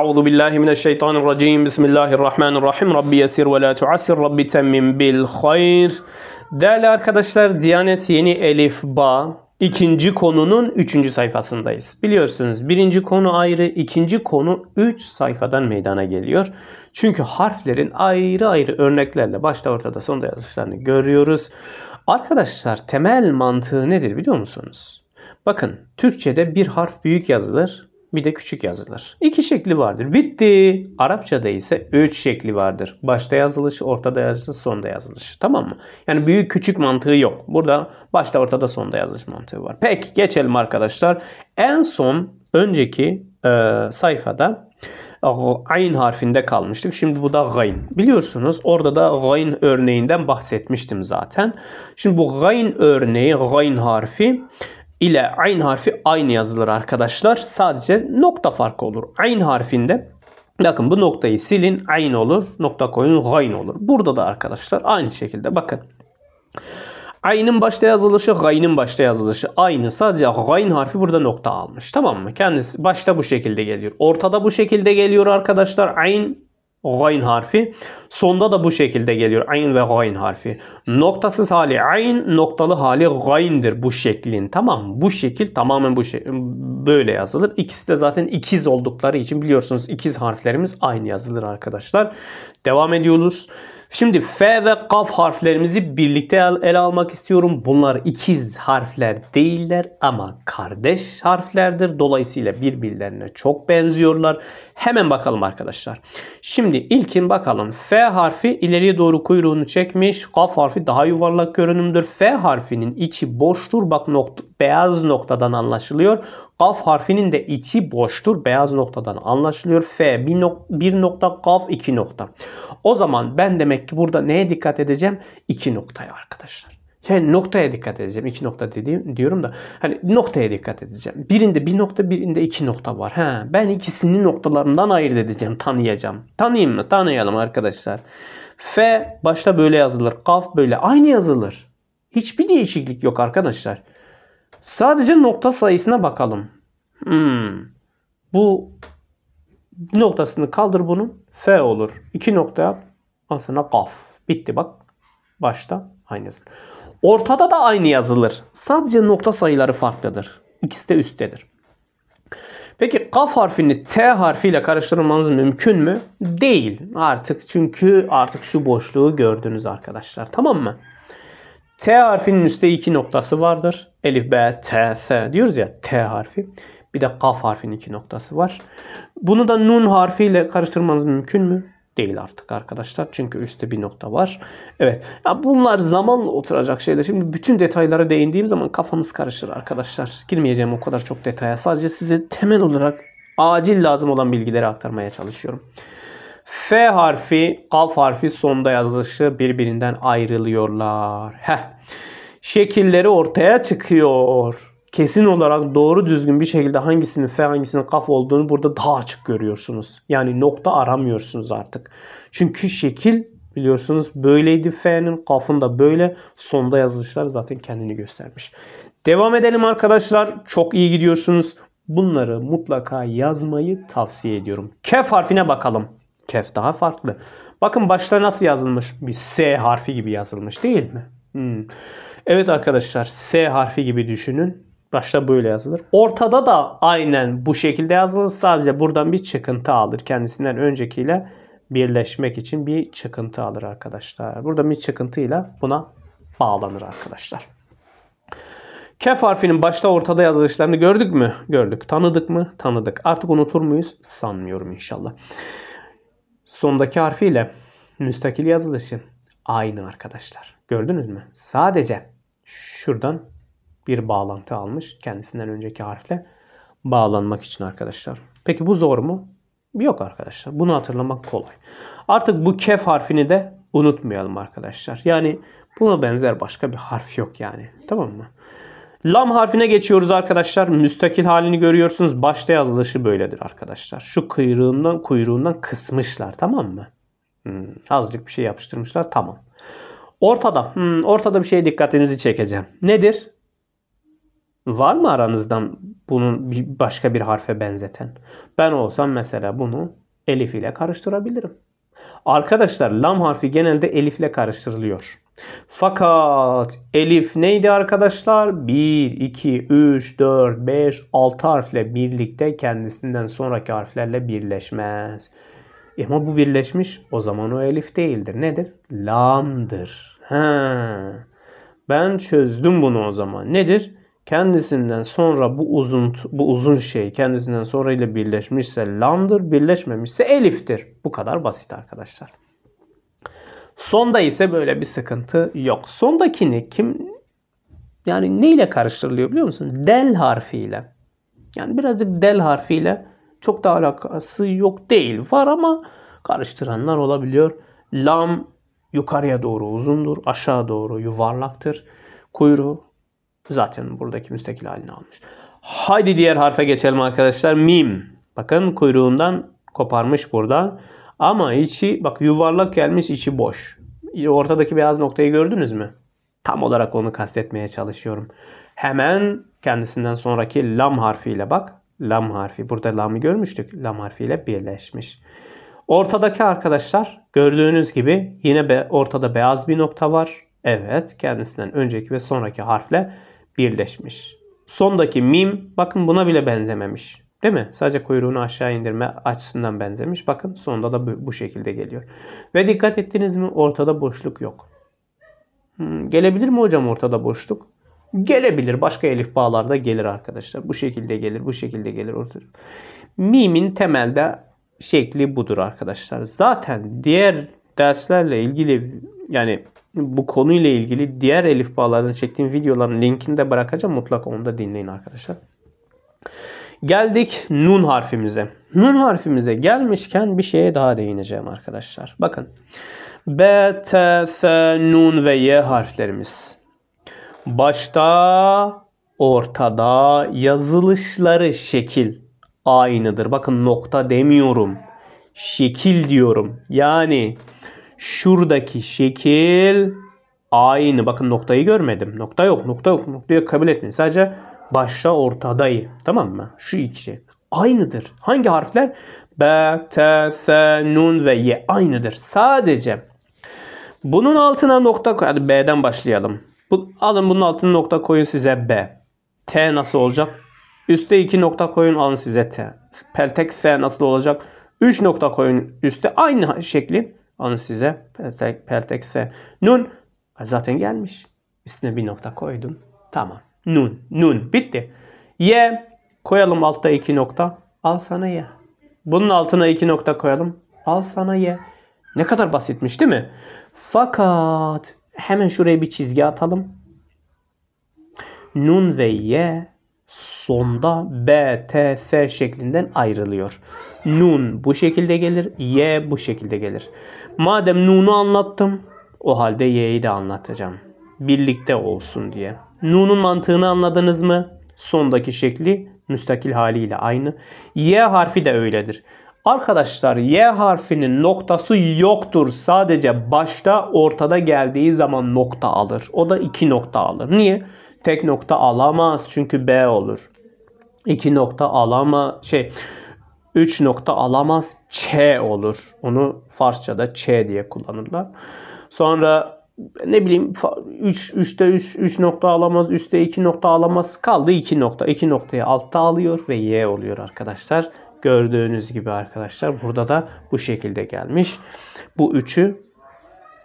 Euzu billahi mineşşeytanirracim. Bismillahirrahmanirrahim. Rabbi yesir ve la tuassir. Rabbi temmim bil hayr. Değerli arkadaşlar, Diyanet Yeni Elif Ba ikinci konunun üçüncü sayfasındayız. Biliyorsunuz birinci konu ayrı, ikinci konu üç sayfadan meydana geliyor. Çünkü harflerin ayrı ayrı örneklerle başta ortada sonda yazışlarını görüyoruz. Arkadaşlar temel mantığı nedir biliyor musunuz? Bakın Türkçe'de bir harf büyük yazılır, bir de küçük yazılır. İki şekli vardır. Bitti. Arapçada ise üç şekli vardır. Başta yazılış, ortada yazılış, sonda yazılış. Tamam mı? Yani büyük küçük mantığı yok. Burada başta ortada sonda yazılış mantığı var. Peki geçelim arkadaşlar. En son önceki e, sayfada oh, ayn harfinde kalmıştık. Şimdi bu da gayn. Biliyorsunuz orada da gayn örneğinden bahsetmiştim zaten. Şimdi bu gayn örneği, gayn harfi ile ayn harfi aynı yazılır arkadaşlar. Sadece nokta farkı olur. Ayn harfinde bakın bu noktayı silin ayn olur. Nokta koyun gayn olur. Burada da arkadaşlar aynı şekilde bakın. Aynın başta yazılışı, gaynın başta yazılışı aynı. Sadece gayn harfi burada nokta almış. Tamam mı? Kendisi başta bu şekilde geliyor. Ortada bu şekilde geliyor arkadaşlar. Ayn Gayn harfi. Sonda da bu şekilde geliyor. Ayn ve gayn harfi. Noktasız hali ayn, noktalı hali gayndir bu şeklin. Tamam Bu şekil tamamen bu şey, böyle yazılır. İkisi de zaten ikiz oldukları için biliyorsunuz ikiz harflerimiz aynı yazılır arkadaşlar. Devam ediyoruz. Şimdi F ve Kaf harflerimizi birlikte ele almak istiyorum. Bunlar ikiz harfler değiller ama kardeş harflerdir. Dolayısıyla birbirlerine çok benziyorlar. Hemen bakalım arkadaşlar. Şimdi ilkin bakalım. F harfi ileriye doğru kuyruğunu çekmiş. Kaf harfi daha yuvarlak görünümdür. F harfinin içi boştur. Bak nokta, beyaz noktadan anlaşılıyor. Kaf harfinin de içi boştur. Beyaz noktadan anlaşılıyor. F bir, nok bir nokta, kaf iki nokta. O zaman ben demek ki burada neye dikkat edeceğim? İki noktaya arkadaşlar. Yani noktaya dikkat edeceğim. İki nokta dediğim diyorum da hani noktaya dikkat edeceğim. Birinde bir nokta birinde iki nokta var. Ha, ben ikisini noktalarından ayırt edeceğim. Tanıyacağım. Tanıyayım mı? Tanıyalım arkadaşlar. F başta böyle yazılır. Kaf böyle. Aynı yazılır. Hiçbir değişiklik yok arkadaşlar. Sadece nokta sayısına bakalım. Hmm. Bu noktasını kaldır bunun. F olur. İki nokta yap. Aslında kaf. Bitti bak. Başta aynı yazılır. Ortada da aynı yazılır. Sadece nokta sayıları farklıdır. İkisi de üsttedir. Peki kaf harfini T harfiyle karıştırmanız mümkün mü? Değil artık çünkü artık şu boşluğu gördünüz arkadaşlar tamam mı? T harfinin üstte iki noktası vardır. Elif, B, T, S diyoruz ya T harfi. Bir de kaf harfinin iki noktası var. Bunu da nun harfiyle karıştırmanız mümkün mü? Değil artık arkadaşlar. Çünkü üstte bir nokta var. Evet. Ya bunlar zamanla oturacak şeyler. Şimdi bütün detaylara değindiğim zaman kafanız karışır arkadaşlar. Girmeyeceğim o kadar çok detaya. Sadece size temel olarak acil lazım olan bilgileri aktarmaya çalışıyorum. F harfi, kaf harfi sonda yazılışı birbirinden ayrılıyorlar. Heh. Şekilleri ortaya çıkıyor kesin olarak doğru düzgün bir şekilde hangisinin F hangisinin kaf olduğunu burada daha açık görüyorsunuz. Yani nokta aramıyorsunuz artık. Çünkü şekil biliyorsunuz böyleydi F'nin kafın da böyle sonda yazılışlar zaten kendini göstermiş. Devam edelim arkadaşlar. Çok iyi gidiyorsunuz. Bunları mutlaka yazmayı tavsiye ediyorum. Kef harfine bakalım. Kef daha farklı. Bakın başta nasıl yazılmış? Bir S harfi gibi yazılmış değil mi? Hmm. Evet arkadaşlar S harfi gibi düşünün. Başta böyle yazılır. Ortada da aynen bu şekilde yazılır. Sadece buradan bir çıkıntı alır. Kendisinden öncekiyle birleşmek için bir çıkıntı alır arkadaşlar. Burada bir çıkıntıyla buna bağlanır arkadaşlar. Kef harfinin başta ortada yazılışlarını gördük mü? Gördük. Tanıdık mı? Tanıdık. Artık unutur muyuz? Sanmıyorum inşallah sondaki harfiyle müstakil yazılışı aynı arkadaşlar. Gördünüz mü? Sadece şuradan bir bağlantı almış kendisinden önceki harfle bağlanmak için arkadaşlar. Peki bu zor mu? Yok arkadaşlar. Bunu hatırlamak kolay. Artık bu kef harfini de unutmayalım arkadaşlar. Yani buna benzer başka bir harf yok yani. Tamam mı? Lam harfine geçiyoruz arkadaşlar. Müstakil halini görüyorsunuz. Başta yazılışı böyledir arkadaşlar. Şu kuyruğundan kuyruğundan kısmışlar tamam mı? Hmm, azıcık bir şey yapıştırmışlar tamam. Ortada. Hmm, ortada bir şey dikkatinizi çekeceğim. Nedir? Var mı aranızdan bunun başka bir harfe benzeten? Ben olsam mesela bunu elif ile karıştırabilirim. Arkadaşlar lam harfi genelde Elif ile karıştırılıyor. Fakat elif neydi arkadaşlar? 1, 2, 3, 4, 5, 6 harfle birlikte kendisinden sonraki harflerle birleşmez. E ama bu birleşmiş o zaman o elif değildir. Nedir? Lamdır. He. Ben çözdüm bunu o zaman. Nedir? Kendisinden sonra bu uzun bu uzun şey kendisinden sonra ile birleşmişse lamdır, birleşmemişse eliftir. Bu kadar basit arkadaşlar. Sonda ise böyle bir sıkıntı yok. Sondakini kim yani ne ile karıştırılıyor biliyor musun? Del harfiyle. Yani birazcık del harfiyle çok da alakası yok değil. Var ama karıştıranlar olabiliyor. Lam yukarıya doğru uzundur, aşağı doğru yuvarlaktır. Kuyruğu zaten buradaki müstakil halini almış. Haydi diğer harfe geçelim arkadaşlar. Mim. Bakın kuyruğundan koparmış burada. Ama içi bak yuvarlak gelmiş içi boş. Ortadaki beyaz noktayı gördünüz mü? Tam olarak onu kastetmeye çalışıyorum. Hemen kendisinden sonraki lam harfiyle bak. Lam harfi. Burada lamı görmüştük. Lam harfiyle birleşmiş. Ortadaki arkadaşlar gördüğünüz gibi yine be, ortada beyaz bir nokta var. Evet kendisinden önceki ve sonraki harfle birleşmiş. Sondaki mim bakın buna bile benzememiş. Değil mi? Sadece kuyruğunu aşağı indirme açısından benzemiş. Bakın sonunda da bu şekilde geliyor. Ve dikkat ettiniz mi? Ortada boşluk yok. Hmm, gelebilir mi hocam ortada boşluk? Gelebilir. Başka elif bağlarda gelir arkadaşlar. Bu şekilde gelir, bu şekilde gelir. Ortada. Mimin temelde şekli budur arkadaşlar. Zaten diğer derslerle ilgili yani bu konuyla ilgili diğer elif bağlarda çektiğim videoların linkini de bırakacağım. Mutlaka onu da dinleyin arkadaşlar. Geldik nun harfimize. Nun harfimize gelmişken bir şeye daha değineceğim arkadaşlar. Bakın. B, T, S, nun ve Y harflerimiz. Başta, ortada, yazılışları şekil aynıdır. Bakın nokta demiyorum. Şekil diyorum. Yani şuradaki şekil aynı. Bakın noktayı görmedim. Nokta yok, nokta yok. Noktayı kabul etmeyin. Sadece başla ortadayı. Tamam mı? Şu ikisi. Şey. Aynıdır. Hangi harfler? B, T, S, Nun ve Y. Aynıdır. Sadece bunun altına nokta koy. Hadi B'den başlayalım. Bu, alın bunun altına nokta koyun size B. T nasıl olacak? Üste iki nokta koyun alın size T. Peltek S nasıl olacak? Üç nokta koyun üste aynı şekli alın size peltek, peltek S. Nun zaten gelmiş. Üstüne bir nokta koydun. Tamam. Nun. Nun. Bitti. Ye. Koyalım altta iki nokta. Al sana ye. Bunun altına iki nokta koyalım. Al sana ye. Ne kadar basitmiş değil mi? Fakat hemen şuraya bir çizgi atalım. Nun ve ye sonda B, T, S şeklinden ayrılıyor. Nun bu şekilde gelir, ye bu şekilde gelir. Madem Nun'u anlattım, o halde Y'yi de anlatacağım. Birlikte olsun diye. Nun'un mantığını anladınız mı? Sondaki şekli müstakil haliyle aynı. Y harfi de öyledir. Arkadaşlar Y harfinin noktası yoktur. Sadece başta ortada geldiği zaman nokta alır. O da iki nokta alır. Niye? Tek nokta alamaz çünkü B olur. İki nokta alama şey 3 nokta alamaz Ç olur. Onu Farsça'da Ç diye kullanırlar. Sonra ne bileyim 3 3'te 3 3 nokta alamaz, üstte 2 nokta alamaz. Kaldı 2 nokta. 2 noktayı altta alıyor ve y oluyor arkadaşlar. Gördüğünüz gibi arkadaşlar burada da bu şekilde gelmiş. Bu üçü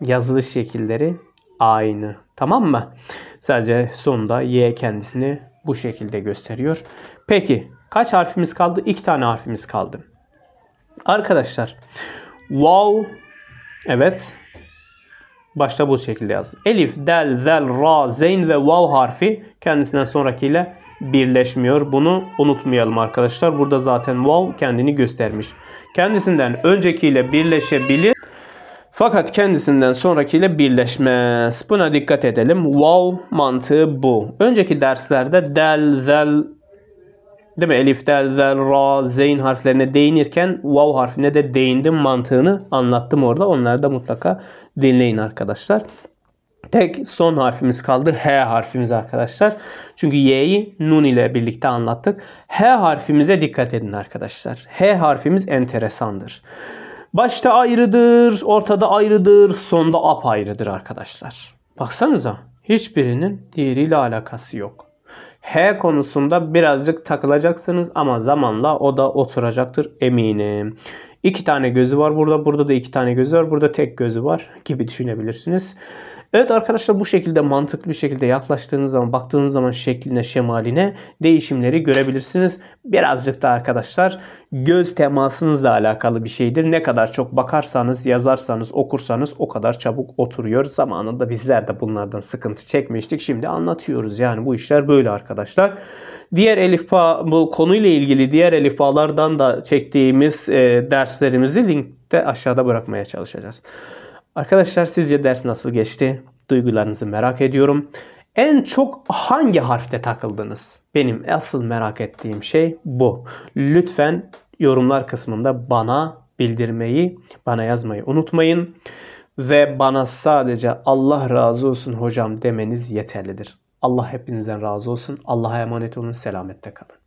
yazılış şekilleri aynı. Tamam mı? Sadece sonunda y kendisini bu şekilde gösteriyor. Peki kaç harfimiz kaldı? İki tane harfimiz kaldı. Arkadaşlar wow evet Başta bu şekilde yaz. Elif, del, zel, ra, zeyn ve vav harfi kendisinden sonrakiyle birleşmiyor. Bunu unutmayalım arkadaşlar. Burada zaten vav kendini göstermiş. Kendisinden öncekiyle birleşebilir. Fakat kendisinden sonrakiyle birleşmez. Buna dikkat edelim. Wow mantığı bu. Önceki derslerde del, zel, değil mi? Elif, del, zel, ra, zeyn harflerine değinirken vav harfine de değindim mantığını anlattım orada. Onları da mutlaka dinleyin arkadaşlar. Tek son harfimiz kaldı. H harfimiz arkadaşlar. Çünkü Y'yi nun ile birlikte anlattık. H harfimize dikkat edin arkadaşlar. H harfimiz enteresandır. Başta ayrıdır, ortada ayrıdır, sonda ayrıdır arkadaşlar. Baksanıza hiçbirinin diğeriyle alakası yok. H konusunda birazcık takılacaksınız ama zamanla o da oturacaktır eminim. İki tane gözü var burada. Burada da iki tane gözü var. Burada tek gözü var gibi düşünebilirsiniz. Evet arkadaşlar bu şekilde mantıklı bir şekilde yaklaştığınız zaman baktığınız zaman şekline şemaline değişimleri görebilirsiniz. Birazcık da arkadaşlar göz temasınızla alakalı bir şeydir. Ne kadar çok bakarsanız yazarsanız okursanız o kadar çabuk oturuyor. Zamanında bizler de bunlardan sıkıntı çekmiştik. Şimdi anlatıyoruz yani bu işler böyle arkadaşlar. Diğer elifba bu konuyla ilgili diğer elifbalardan da çektiğimiz e, ders derslerimizi linkte aşağıda bırakmaya çalışacağız. Arkadaşlar sizce ders nasıl geçti? Duygularınızı merak ediyorum. En çok hangi harfte takıldınız? Benim asıl merak ettiğim şey bu. Lütfen yorumlar kısmında bana bildirmeyi, bana yazmayı unutmayın. Ve bana sadece Allah razı olsun hocam demeniz yeterlidir. Allah hepinizden razı olsun. Allah'a emanet olun. Selamette kalın.